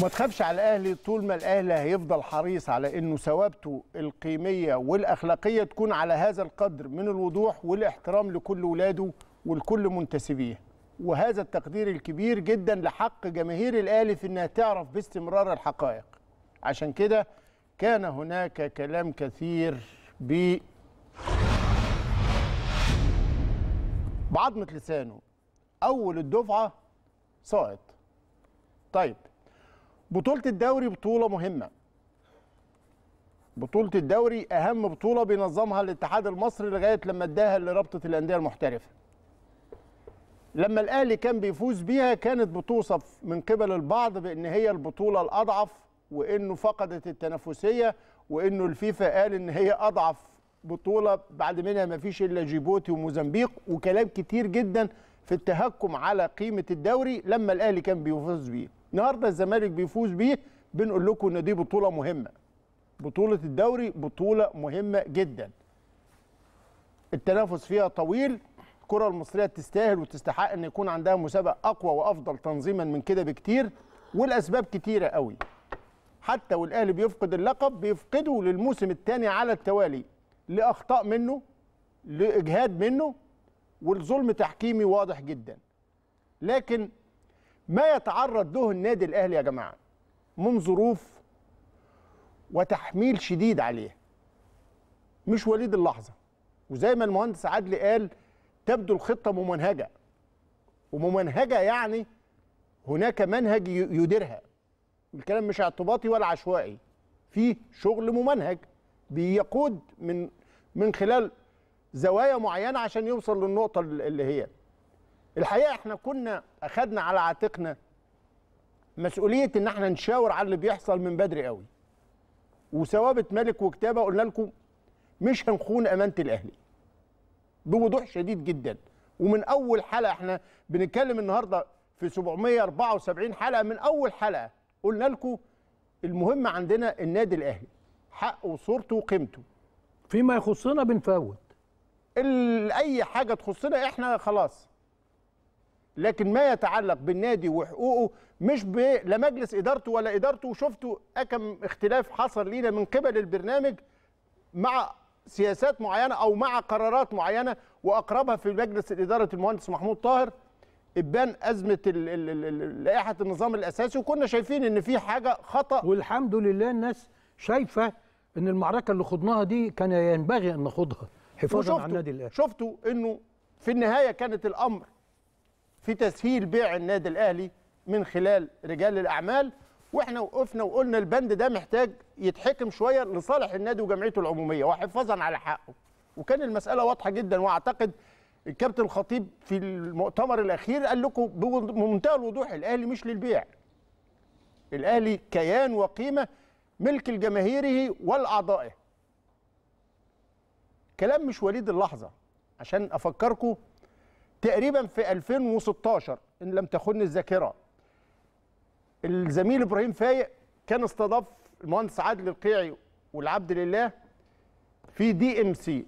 وما تخافش على الاهلي طول ما الاهلي هيفضل حريص على انه ثوابته القيميه والاخلاقيه تكون على هذا القدر من الوضوح والاحترام لكل ولاده ولكل منتسبيه وهذا التقدير الكبير جدا لحق جماهير الاهلي في انها تعرف باستمرار الحقائق عشان كده كان هناك كلام كثير ب بعضمه لسانه اول الدفعه ساقط طيب بطولة الدوري بطولة مهمة بطولة الدوري أهم بطولة بينظمها الاتحاد المصري لغاية لما اداها لرابطة الأندية المحترفة لما الأهلي كان بيفوز بيها كانت بتوصف من قبل البعض بأن هي البطولة الأضعف وأنه فقدت التنافسية وأنه الفيفا قال أن هي أضعف بطولة بعد منها ما فيش إلا جيبوتي وموزمبيق وكلام كتير جدا في التهكم على قيمة الدوري لما الأهلي كان بيفوز بيه النهارده الزمالك بيفوز بيه بنقول لكم ان دي بطوله مهمه بطوله الدوري بطوله مهمه جدا التنافس فيها طويل الكره المصريه تستاهل وتستحق ان يكون عندها مسابقه اقوى وافضل تنظيما من كده بكتير والاسباب كتيره قوي حتى والاهلي بيفقد اللقب بيفقده للموسم الثاني على التوالي لاخطاء منه لاجهاد منه والظلم تحكيمي واضح جدا لكن ما يتعرض له النادي الاهلي يا جماعه من ظروف وتحميل شديد عليه مش وليد اللحظه وزي ما المهندس عدلي قال تبدو الخطه ممنهجه وممنهجه يعني هناك منهج يديرها الكلام مش اعتباطي ولا عشوائي في شغل ممنهج بيقود من من خلال زوايا معينه عشان يوصل للنقطه اللي هي الحقيقه احنا كنا اخذنا على عاتقنا مسؤوليه ان احنا نشاور على اللي بيحصل من بدري قوي وثوابت ملك وكتابه قلنا لكم مش هنخون امانه الاهلي بوضوح شديد جدا ومن اول حلقه احنا بنتكلم النهارده في 774 حلقه من اول حلقه قلنا لكم المهم عندنا النادي الاهلي حقه وصورته وقيمته فيما يخصنا بنفوت اي حاجه تخصنا احنا خلاص لكن ما يتعلق بالنادي وحقوقه مش لا مجلس ادارته ولا ادارته وشفتوا كم اختلاف حصل لينا من قبل البرنامج مع سياسات معينه او مع قرارات معينه واقربها في مجلس اداره المهندس محمود طاهر ابان ازمه لائحه النظام الاساسي وكنا شايفين ان في حاجه خطا والحمد لله الناس شايفه ان المعركه اللي خضناها دي كان ينبغي ان نخوضها حفاظا على النادي الاهلي شفتوا انه في النهايه كانت الامر في تسهيل بيع النادي الاهلي من خلال رجال الاعمال واحنا وقفنا وقلنا البند ده محتاج يتحكم شويه لصالح النادي وجمعيته العموميه وحفاظا على حقه وكان المساله واضحه جدا واعتقد الكابتن الخطيب في المؤتمر الاخير قال لكم بمنتهى الوضوح الاهلي مش للبيع الاهلي كيان وقيمه ملك لجماهيره والاعضائه كلام مش وليد اللحظه عشان افكركم تقريبا في 2016 ان لم تخن الذاكره الزميل ابراهيم فايق كان استضاف المهندس عادل القيعي والعبد لله في دي ام سي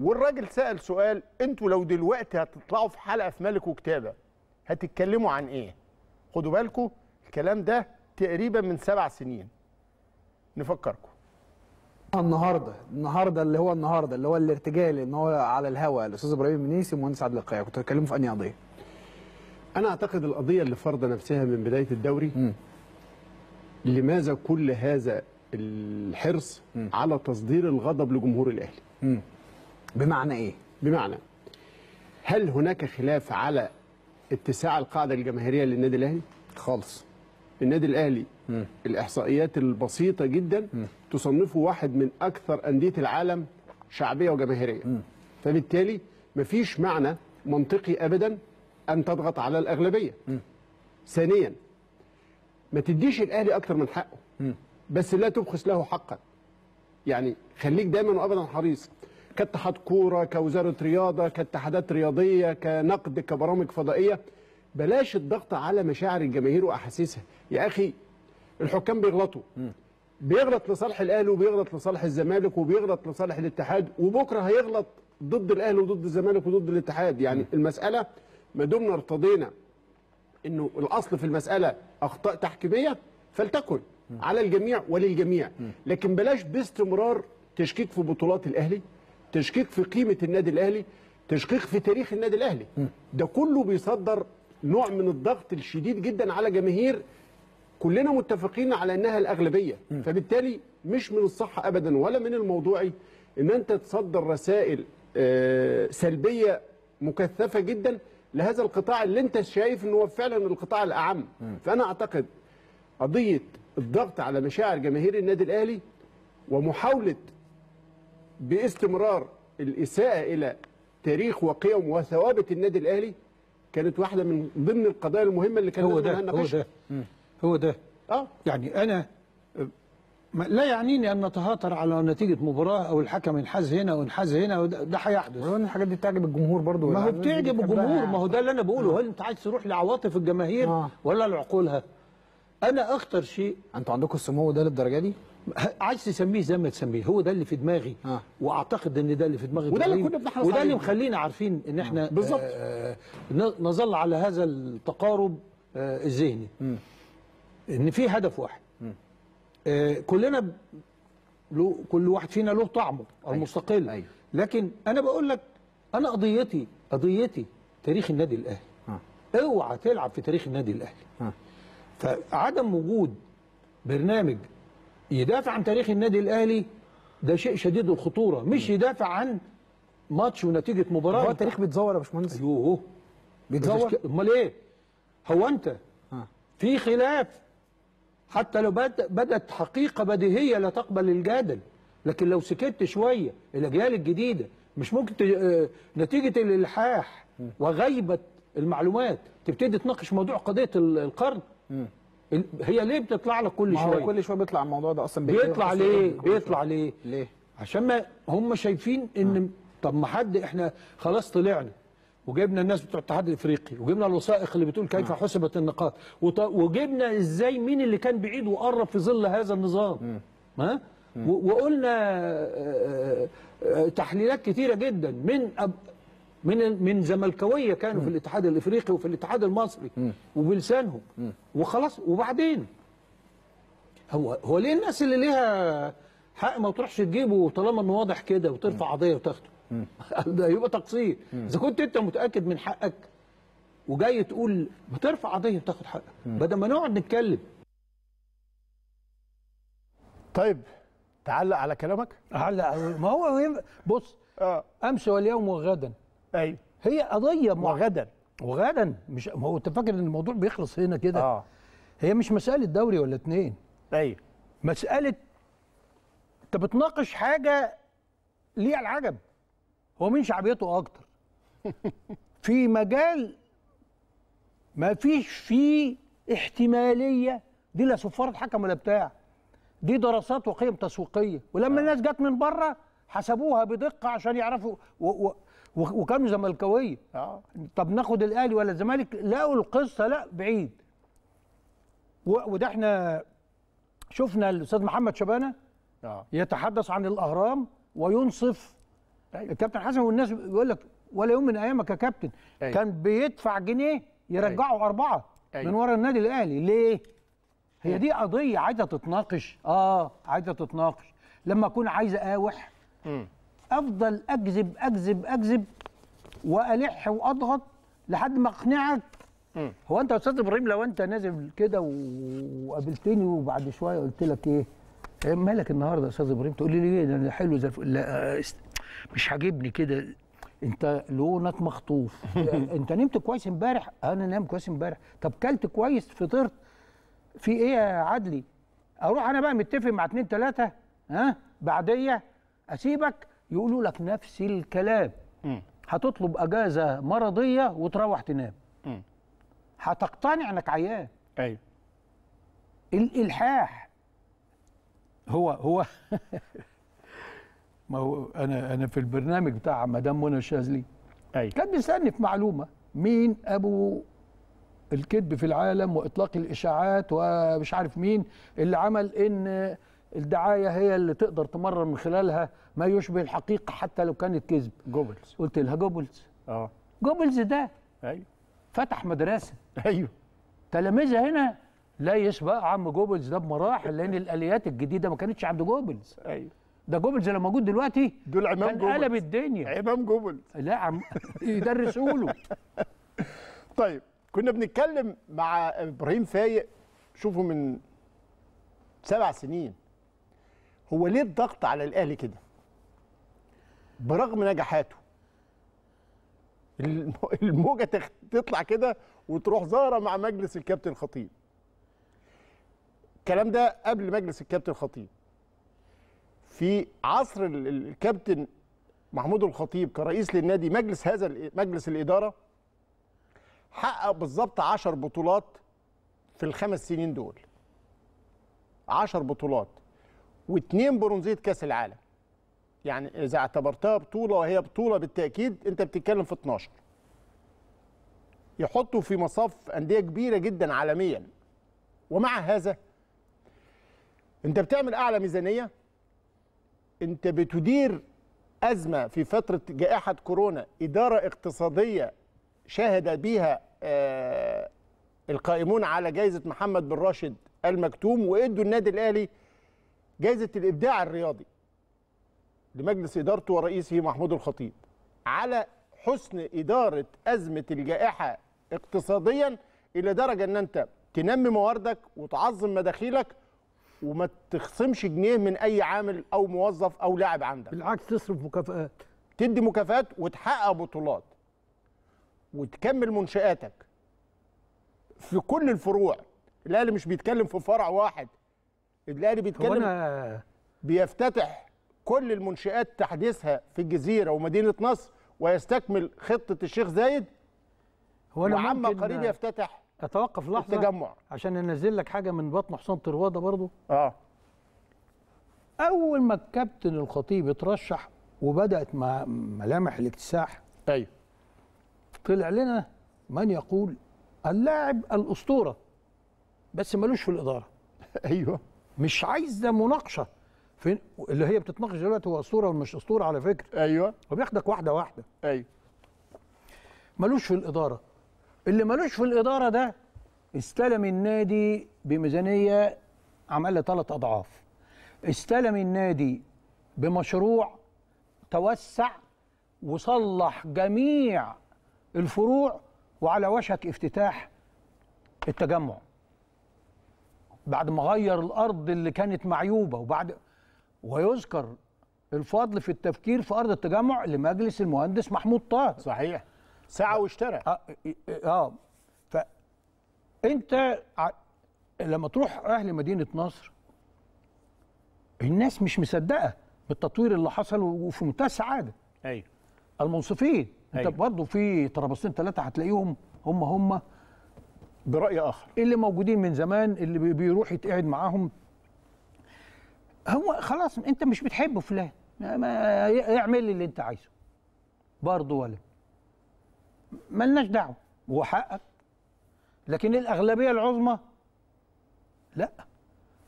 والراجل سال سؤال انتوا لو دلوقتي هتطلعوا في حلقه في ملك وكتابه هتتكلموا عن ايه خدوا بالكم الكلام ده تقريبا من سبع سنين نفكركم النهارده النهارده اللي هو النهارده اللي هو الارتجال ان هو على الهواء الاستاذ ابراهيم المنيسي ومهندس عبد القيا كنت بتكلموا في انهي قضيه؟ انا اعتقد القضيه اللي فرض نفسها من بدايه الدوري م. لماذا كل هذا الحرص م. على تصدير الغضب لجمهور الاهلي؟ بمعنى ايه؟ بمعنى هل هناك خلاف على اتساع القاعده الجماهيريه للنادي الاهلي؟ خالص النادي الاهلي م. الاحصائيات البسيطه جدا م. تصنفه واحد من اكثر انديه العالم شعبيه وجماهيريه فبالتالي مفيش معنى منطقي ابدا ان تضغط على الاغلبيه ثانيا ما تديش الاهلي اكثر من حقه بس لا تبخس له حقا يعني خليك دايما وابدا حريص كاتحاد كوره كوزاره رياضه كاتحادات رياضيه كنقد كبرامج فضائيه بلاش الضغط على مشاعر الجماهير واحاسيسها يا اخي الحكام بيغلطوا بيغلط لصالح الاهلي وبيغلط لصالح الزمالك وبيغلط لصالح الاتحاد وبكره هيغلط ضد الاهلي وضد الزمالك وضد الاتحاد يعني م. المساله ما دمنا ارتضينا انه الاصل في المساله اخطاء تحكيميه فلتكن م. على الجميع وللجميع م. لكن بلاش باستمرار تشكيك في بطولات الاهلي تشكيك في قيمه النادي الاهلي تشكيك في تاريخ النادي الاهلي ده كله بيصدر نوع من الضغط الشديد جدا على جماهير كلنا متفقين على انها الاغلبيه فبالتالي مش من الصح ابدا ولا من الموضوعي ان انت تصدر رسائل آه، سلبيه مكثفه جدا لهذا القطاع اللي انت شايف ان هو فعلا القطاع الاعم فانا اعتقد قضيه الضغط على مشاعر جماهير النادي الاهلي ومحاوله باستمرار الاساءه الى تاريخ وقيم وثوابت النادي الاهلي كانت واحده من ضمن القضايا المهمه اللي ده هو ده هو ده اه يعني انا لا يعنيني ان نتهاتر على نتيجه مباراه او الحكم انحاز هنا وانحاز هنا ده هيحدث ولو ان الحاجات دي بتعجب الجمهور برضو ما هو يعني بتعجب الجمهور يعني. ما هو ده اللي انا بقوله آه. هل انت عايز تروح لعواطف الجماهير آه. ولا لعقولها انا اخطر شيء انتوا عندكم السمو ده للدرجه دي عايز تسميه زي ما تسميه هو ده اللي في دماغي آه. واعتقد ان ده اللي في دماغي وده اللي كنا بنحرص وده اللي مخلينا عارفين ان احنا آه. بالظبط آه نظل على هذا التقارب آه الذهني ان في هدف واحد آه كلنا له كل واحد فينا له طعمه أيوه. المستقل أيوه. لكن انا بقول لك انا قضيتي قضيتي تاريخ النادي الاهلي اوعى تلعب في تاريخ النادي الاهلي فعدم وجود برنامج يدافع عن تاريخ النادي الاهلي ده شيء شديد الخطوره مش يدافع عن ماتش ونتيجه مباراه هو التاريخ بيتزور يا باشمهندس ايوه بيتزور امال ايه هو انت في خلاف حتى لو بدت حقيقة بديهية لا تقبل الجدل لكن لو سكت شوية الأجيال الجديدة مش ممكن تج... آه، نتيجة الإلحاح وغيبة المعلومات تبتدي تناقش موضوع قضية القرن هي ليه بتطلع لك كل شوية كل شوية بيطلع الموضوع ده أصلا بيطلع ليه بيطلع ليه ليه عشان ما هم شايفين ان طب ما حد احنا خلاص طلعنا وجبنا الناس بتوع الاتحاد الافريقي وجبنا الوثائق اللي بتقول كيف نعم. حسبت النقاط وجبنا ازاي مين اللي كان بعيد وقرب في ظل هذا النظام ها وقلنا آه، آه، آه، تحليلات كثيره جدا من أب من من زملكاويه كانوا م. في الاتحاد الافريقي وفي الاتحاد المصري م. وبلسانهم م. وخلاص وبعدين هو هو ليه الناس اللي ليها حق ما تروحش تجيبه طالما انه واضح كده وترفع قضيه وتاخده ده يبقى تقصير اذا كنت انت متاكد من حقك وجاي تقول بترفع قضيه بتاخد حقك بدل ما نقعد نتكلم طيب تعلق على كلامك اعلق ما هو بص آه. امس واليوم وغدا ايوه هي قضيه وغدا وغدا مش ما هو انت فاكر ان الموضوع بيخلص هنا كده آه. هي مش مساله دوري ولا اتنين ايوه مساله انت بتناقش حاجه ليها العجب هو مين شعبيته اكتر في مجال ما فيش فيه احتماليه دي لا صفاره حكم ولا بتاع دي دراسات وقيم تسويقيه ولما آه. الناس جت من بره حسبوها بدقه عشان يعرفوا و و وكانوا زملكاويه آه. طب ناخد الاهلي ولا الزمالك لقوا القصه لا بعيد وده احنا شفنا الاستاذ محمد شبانه آه. يتحدث عن الاهرام وينصف أيوة. الكابتن حسن والناس بيقول لك ولا يوم من ايامك يا كابتن أيوة. كان بيدفع جنيه يرجعه أيوة. اربعه أيوة. من ورا النادي الاهلي ليه؟ هي أيوه. دي قضيه عايزه تتناقش اه عايزه تتناقش لما اكون عايز اقاوح افضل اكذب اكذب اكذب والح واضغط لحد ما اقنعك هو انت يا استاذ ابراهيم لو انت نازل كده وقابلتني وبعد شويه قلت لك إيه،, ايه مالك النهارده يا استاذ ابراهيم تقول لي ليه ده حلو زي الفل مش عاجبني كده انت لونك مخطوف انت نمت كويس امبارح آه، انا نام كويس امبارح طب كلت كويس فطرت في ايه يا عدلي اروح انا بقى متفق مع اتنين تلاته ها بعديه اسيبك يقولوا لك نفس الكلام هتطلب اجازه مرضيه وتروح تنام هتقتنع انك عيان ايوه الالحاح هو هو ما هو انا انا في البرنامج بتاع مدام منى الشاذلي ايوه كان بيسالني في معلومه مين ابو الكذب في العالم واطلاق الاشاعات ومش عارف مين اللي عمل ان الدعايه هي اللي تقدر تمرر من خلالها ما يشبه الحقيقه حتى لو كانت كذب جوبلز قلت لها جوبلز اه جوبلز ده ايوه فتح مدرسه ايوه تلاميذها هنا لا يسبق عم جوبلز ده بمراحل لان الاليات الجديده ما كانتش عند جوبلز ايوه ده جوبلز لو موجود دلوقتي دول عمام كان جوبلز قلب الدنيا عمام جوبلز لا عم يدرسوا له طيب كنا بنتكلم مع ابراهيم فايق شوفوا من سبع سنين هو ليه الضغط على الاهلي كده برغم نجاحاته الموجه تطلع كده وتروح ظاهره مع مجلس الكابتن خطيب الكلام ده قبل مجلس الكابتن خطيب في عصر الكابتن محمود الخطيب كرئيس للنادي مجلس هذا مجلس الاداره حقق بالظبط 10 بطولات في الخمس سنين دول 10 بطولات واثنين برونزيه كاس العالم يعني اذا اعتبرتها بطوله وهي بطوله بالتاكيد انت بتتكلم في 12 يحطوا في مصاف انديه كبيره جدا عالميا ومع هذا انت بتعمل اعلى ميزانيه انت بتدير ازمه في فتره جائحه كورونا اداره اقتصاديه شهد بها آه، القائمون على جائزه محمد بن راشد المكتوم وادوا النادي الاهلي جائزه الابداع الرياضي لمجلس ادارته ورئيسه محمود الخطيب على حسن اداره ازمه الجائحه اقتصاديا الى درجه ان انت تنمي مواردك وتعظم مداخيلك وما تخصمش جنيه من اي عامل او موظف او لاعب عندك بالعكس تصرف مكافآت تدي مكافآت وتحقق بطولات وتكمل منشآتك في كل الفروع الاهلي مش بيتكلم في فرع واحد الاهلي بيتكلم أنا... بيفتتح كل المنشآت تحديثها في الجزيره ومدينه نصر ويستكمل خطه الشيخ زايد هو انا وعما قريب يفتتح اتوقف لحظه التجمع عشان انزل لك حاجه من بطن حسام طرواده برضو اه اول ما الكابتن الخطيب اترشح وبدات مع ملامح الاكتساح ايوه طلع لنا من يقول اللاعب الاسطوره بس ملوش في الاداره ايوه مش عايزه مناقشه فين اللي هي بتتناقش دلوقتي هو اسطوره ولا مش اسطوره على فكره ايوه وبياخدك واحده واحده ايوه ملوش في الاداره اللي ملوش في الإدارة ده استلم النادي بميزانية عملها ثلاث أضعاف استلم النادي بمشروع توسع وصلح جميع الفروع وعلى وشك افتتاح التجمع بعد ما غير الارض اللي كانت معيوبه وبعد ويذكر الفضل في التفكير في ارض التجمع لمجلس المهندس محمود طه صحيح ساعه واشترى اه, آه. فانت ع... لما تروح اهل مدينه نصر الناس مش مصدقه بالتطوير اللي حصل وفي منتهى السعاده ايوه المنصفين أيوة. انت برضه في طرابستين ثلاثه هتلاقيهم هم هم براي اخر اللي موجودين من زمان اللي بيروح يتقعد معاهم هو خلاص انت مش بتحب فلان ما يعمل اللي انت عايزه برضه ولا ملناش دعوه وحقك لكن الاغلبيه العظمى لا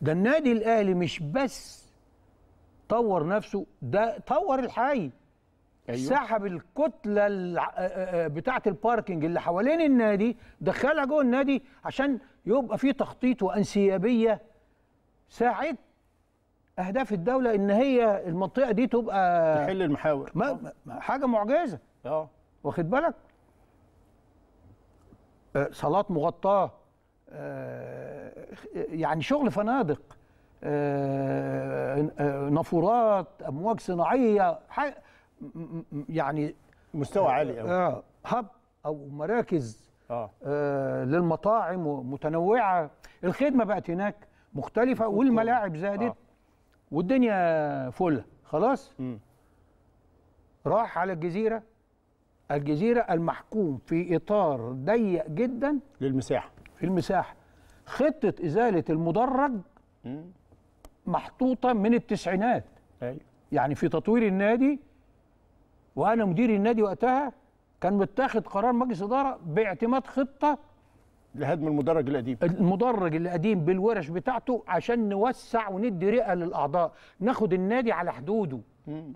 ده النادي الاهلي مش بس طور نفسه ده طور الحي أيوة. سحب الكتله بتاعه الباركنج اللي حوالين النادي دخلها جوه النادي عشان يبقى في تخطيط وانسيابيه ساعد اهداف الدوله ان هي المنطقه دي تبقى تحل المحاور ما حاجه معجزه اه واخد بالك آه، صالات مغطاه آه، يعني شغل فنادق آه، نافورات امواج صناعيه يعني مستوى عالي قوي اه هب او مراكز آه. للمطاعم متنوعه الخدمه بقت هناك مختلفه والملاعب زادت آه. والدنيا فله خلاص راح على الجزيره الجزيرة المحكوم في إطار ضيق جدا للمساحة في المساحة خطة إزالة المدرج محطوطة من التسعينات أيوة. يعني في تطوير النادي وأنا مدير النادي وقتها كان متاخد قرار مجلس إدارة باعتماد خطة لهدم المدرج القديم المدرج القديم بالورش بتاعته عشان نوسع وندي رئة للأعضاء ناخد النادي على حدوده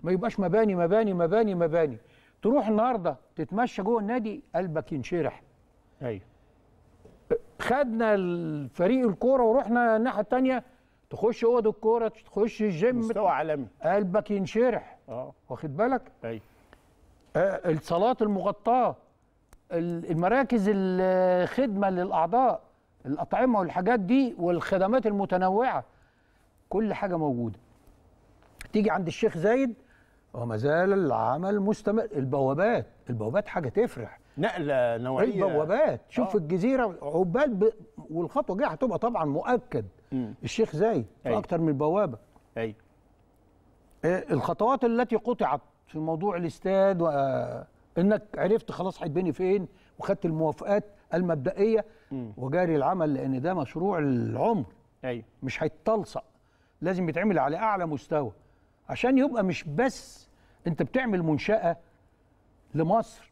ما يبقاش مباني مباني مباني مباني تروح النهارده تتمشى جوه النادي قلبك ينشرح ايوه خدنا الفريق الكوره ورحنا الناحيه الثانيه تخش اوض الكوره تخش الجيم مستوى عالمي قلبك ينشرح اه واخد بالك ايوه آه الصالات المغطاه المراكز الخدمه للاعضاء الاطعمه والحاجات دي والخدمات المتنوعه كل حاجه موجوده تيجي عند الشيخ زايد هو ما زال العمل مستمر البوابات البوابات حاجه تفرح نقله نوعيه البوابات شوف آه. الجزيره عقبال ب... والخطوه الجايه هتبقى طبعا مؤكد م. الشيخ زايد في اكتر من بوابه ايوه الخطوات التي قطعت في موضوع الاستاد وانك آه، عرفت خلاص هيتبني فين وخدت الموافقات المبدئيه م. وجاري العمل لان ده مشروع العمر ايوه مش هيتلصق لازم يتعمل على اعلى مستوى عشان يبقى مش بس انت بتعمل منشاه لمصر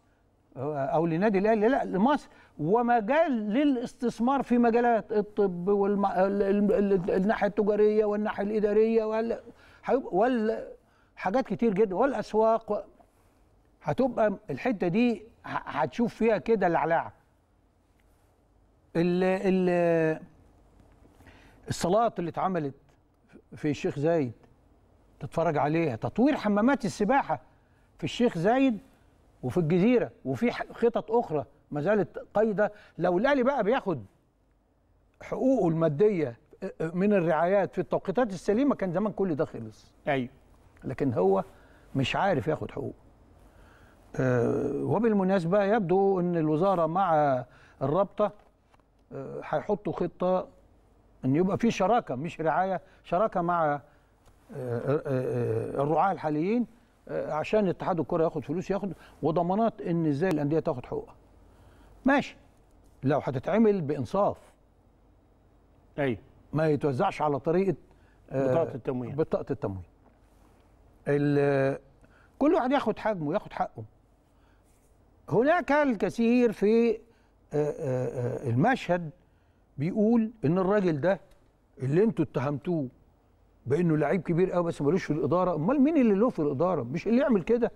او لنادي الاهلي لا لمصر ومجال للاستثمار في مجالات الطب والناحيه التجاريه والناحيه الاداريه وال حاجات كتير جدا والاسواق هتبقى الحته دي هتشوف فيها كده العلاعه الصلاه اللي اتعملت في الشيخ زايد تتفرج عليها تطوير حمامات السباحه في الشيخ زايد وفي الجزيره وفي خطط اخرى ما زالت قايده لو الاهلي بقى بياخد حقوقه الماديه آه، آه، من الرعايات في التوقيتات السليمه كان زمان كل ده خلص ايوه لكن هو مش عارف ياخد حقوقه آه، وبالمناسبه يبدو ان الوزاره مع الرابطه هيحطوا خطه ان يبقى في شراكه مش رعايه شراكه مع آه، آه، آه، الرعاه الحاليين عشان اتحاد الكره ياخد فلوس ياخد وضمانات ان ازاي الانديه تاخد حقوقها ماشي لو هتتعمل بانصاف ايوه ما يتوزعش على طريقه بطاقه التمويل بطاقه التمويل كل واحد ياخد حجمه ياخد حقه هناك الكثير في المشهد بيقول ان الراجل ده اللي انتوا اتهمتوه بانه لعيب كبير قوي بس ملوش في الاداره امال مين اللي له في الاداره مش اللي يعمل كده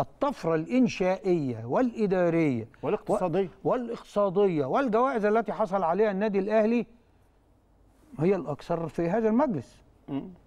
الطفرة الإنشائية والإدارية والاقتصادية والاقتصادية والجوائز التي حصل عليها النادي الأهلي هي الأكثر في هذا المجلس م.